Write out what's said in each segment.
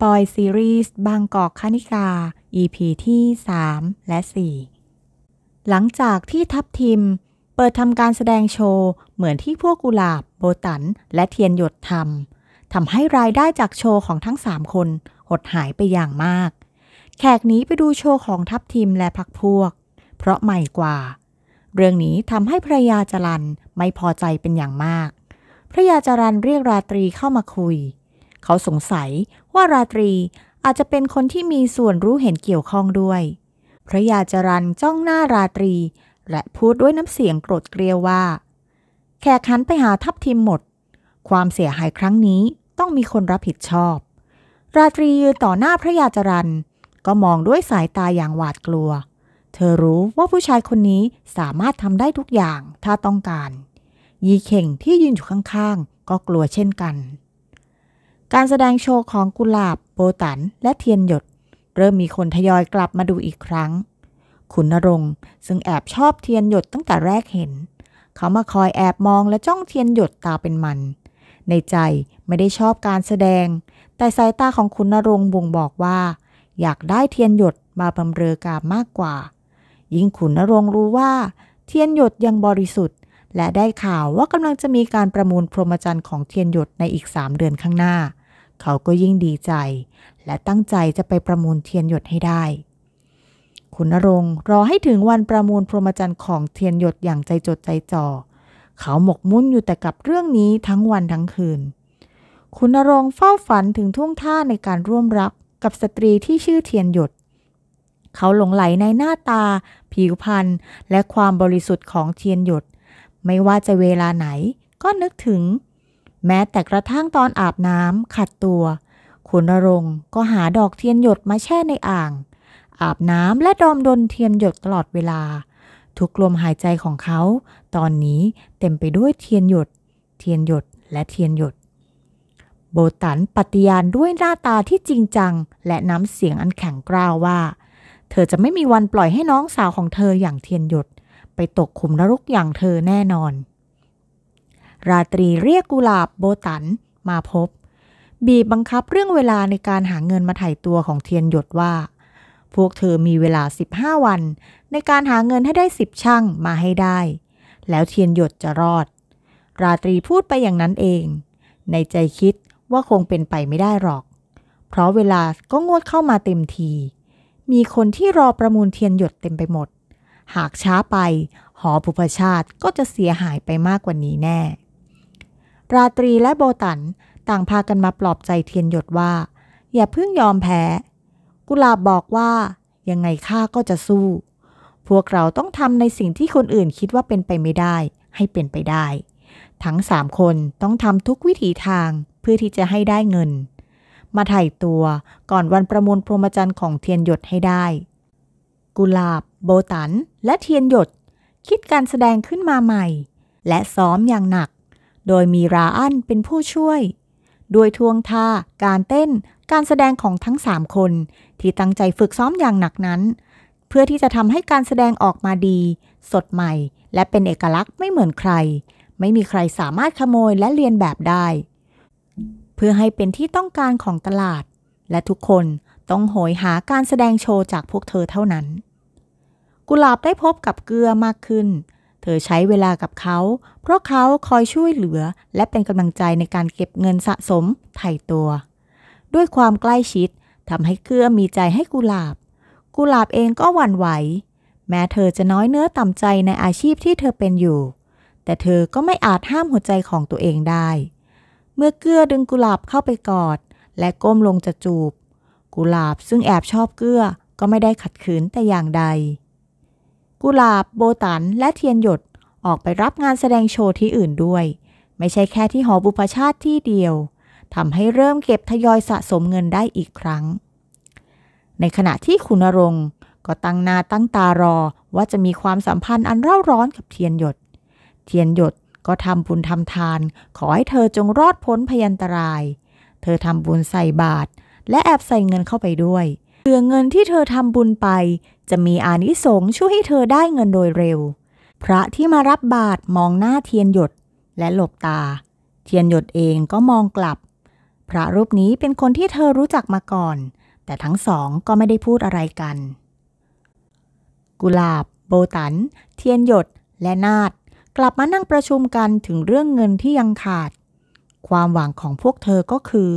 ปอยซีรีส์บางกอกคณิกา EP ที่3และ4หลังจากที่ทัพทิมเปิดทำการแสดงโชว์เหมือนที่พวกกุหลาบ โบตัน และเทียนหยดทำ ทำให้รายได้จากโชว์ของทั้ง3คนหดหายไปอย่างมาก แขกหนีไปดูโชว์ของทัพทิมและพักพวก เพราะใหม่กว่า เรื่องนี้ทำให้พระยาจรันไม่พอใจเป็นอย่างมาก พระยาจรันเรียกราตรีเข้ามาคุย เขาสงสัยว่าราตรีอาจจะเป็นคนที่มีส่วนรู้เห็นเกี่ยวข้องด้วย พระยาจรันจ้องหน้าราตรีและพูดด้วยน้ำเสียงโกรธเกรียวว่าแขกหันไปหาทัพทีมหมด ความเสียหายครั้งนี้ต้องมีคนรับผิดชอบ ราตรียืนต่อหน้าพระยาจรันก็มองด้วยสายตาอย่างหวาดกลัว เธอรู้ว่าผู้ชายคนนี้สามารถทำได้ทุกอย่างถ้าต้องการ ยีเข่งที่ยืนอยู่ข้างๆ ก็กลัวเช่นกันการแสดงโชว์ของกุหลาบโบตันและเทียนหยด เริ่มมีคนทยอยกลับมาดูอีกครั้ง ขุนนรงค์ซึ่งแอบชอบเทียนหยดตั้งแต่แรกเห็น เขามาคอยแอบมองและจ้องเทียนหยดตาเป็นมัน ในใจไม่ได้ชอบการแสดง แต่สายตาของขุนนรงค์บ่งบอกว่า อยากได้เทียนหยดมาบำเรอกามมากกว่า ยิ่งขุนนรงค์รู้ว่าเทียนหยดยังบริสุทธิ์ และได้ข่าวว่ากำลังจะมีการประมูลพรหมจรรย์ของเทียนหยดในอีกสามเดือนข้างหน้าเขาก็ยิ่งดีใจ และตั้งใจจะไปประมูลเทียนหยดให้ได้ คุณนรงรอให้ถึงวันประมูลพรหมจรรย์ของเทียนหยดอย่างใจจดใจจ่อ เขาหมกมุ่นอยู่แต่กับเรื่องนี้ทั้งวันทั้งคืน คุณนรงเฝ้าฝันถึงท่วงท่าในการร่วมรักกับสตรีที่ชื่อเทียนหยด เขาหลงไหลในหน้าตา ผิวพรรณและความบริสุทธิ์ของเทียนหยด ไม่ว่าจะเวลาไหน ก็นึกถึงแม้แต่กระทั่งตอนอาบน้ำขัดตัวขุนรงก็หาดอกเทียนหยดมาแช่ในอ่าง อาบน้ำและดอมดนเทียนหยดตลอดเวลาทุกลมหายใจของเขา ตอนนี้เต็มไปด้วยเทียนหยดเทียนหยดและเทียนหยดโบตันปฏิญาณด้วยหน้าตาที่จริงจังและน้ำเสียงอันแข็งกร้าวว่า เธอจะไม่มีวันปล่อยให้น้องสาวของเธออย่างเทียนหยดไปตกขุมนรกอย่างเธอแน่นอนราตรีเรียกกุหลาบโบตันมาพบ บีบบังคับเรื่องเวลาในการหาเงินมาไถ่ตัวของเทียนหยดว่า พวกเธอมีเวลา 15 วัน ในการหาเงินให้ได้10ช่างมาให้ได้แล้วเทียนหยดจะรอดราตรีพูดไปอย่างนั้นเอง ในใจคิดว่าคงเป็นไปไม่ได้หรอก เพราะเวลาก็งวดเข้ามาเต็มที มีคนที่รอประมูลเทียนหยดเต็มไปหมด หากช้าไป หอภุพชาติก็จะเสียหายไปมากกว่านี้แน่ราตรีและโบตันต่างพากันมาปลอบใจเทียนหยดว่า อย่าเพิ่งยอมแพ้ กุลาบบอกว่า ยังไงข้าก็จะสู้ พวกเราต้องทำในสิ่งที่คนอื่นคิดว่าเป็นไปไม่ได้ให้เป็นไปได้ ทั้งสามคนต้องทำทุกวิถีทางเพื่อที่จะให้ได้เงิน มาถ่ายตัวก่อนวันประมูลพรหมจรรย์ของเทียนหยดให้ได้ กุลาบ โบตันและเทียนหยด คิดการแสดงขึ้นมาใหม่ และซ้อมอย่างหนักโดยมีราอันเป็นผู้ช่วย ด้วยทวงท่า การเต้น การแสดงของทั้ง 3 คนที่ตั้งใจฝึกซ้อมอย่างหนักนั้น เพื่อที่จะทำให้การแสดงออกมาดี สดใหม่และเป็นเอกลักษณ์ไม่เหมือนใคร ไม่มีใครสามารถขโมยและเลียนแบบได้ เพื่อให้เป็นที่ต้องการของตลาด และทุกคนต้องโหยหาการแสดงโชว์จากพวกเธอเท่านั้น กุหลาบได้พบกับเกลือมากขึ้นเธอใช้เวลากับเขา เพราะเขาคอยช่วยเหลือและเป็นกำลังใจในการเก็บเงินสะสมไถ่ตัว ด้วยความใกล้ชิดทำให้เกื้อมีใจให้กุหลาบกุหลาบเองก็หวั่นไหว แม้เธอจะน้อยเนื้อต่ำใจในอาชีพที่เธอเป็นอยู่ แต่เธอก็ไม่อาจห้ามหัวใจของตัวเองได้ เมื่อเกื้อดึงกุหลาบเข้าไปกอด และก้มลงจะจูบ กุหลาบซึ่งแอบชอบเกื้อก็ไม่ได้ขัดขืนแต่อย่างใดกุหลาบโบตันและเทียนหยด ออกไปรับงานแสดงโชว์ที่อื่นด้วย ไม่ใช่แค่ที่หอบุพชาติที่เดียว ทำให้เริ่มเก็บทยอยสะสมเงินได้อีกครั้ง ในขณะที่ขุนรงค์ก็ตั้งนาตั้งตารอว่าจะมีความสัมพันธ์อันเร่าร้อนกับเทียนหยด เทียนหยดก็ทำบุญทำทานขอให้เธอจงรอดพ้นพยันตราย เธอทำบุญใส่บาตรและแอบใส่เงินเข้าไปด้วยเรื่อเงินที่เธอทำบุญไป จะมีอานิสงส์ช่วยให้เธอได้เงินโดยเร็ว พระที่มารับบาตรมองหน้าเทียนหยดและหลบตา เทียนหยดเองก็มองกลับ พระรูปนี้เป็นคนที่เธอรู้จักมาก่อน แต่ทั้งสองก็ไม่ได้พูดอะไรกัน กุหลาบ โบตัน เทียนหยด และนาดกลับมานั่งประชุมกันถึงเรื่องเงินที่ยังขาด ความหวังของพวกเธอก็คือ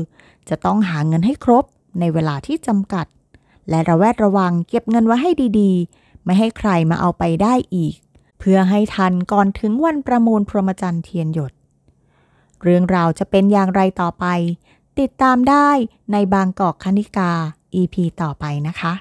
จะต้องหาเงินให้ครบ ในเวลาที่จำกัดและระแวดระวังเก็บเงินไว้ให้ดีๆ ไม่ให้ใครมาเอาไปได้อีก เพื่อให้ทันก่อนถึงวันประมูลพรหมจรรย์เทียนหยด เรื่องราวจะเป็นอย่างไรต่อไป ติดตามได้ในบางกอกคณิกา EP ต่อไปนะคะ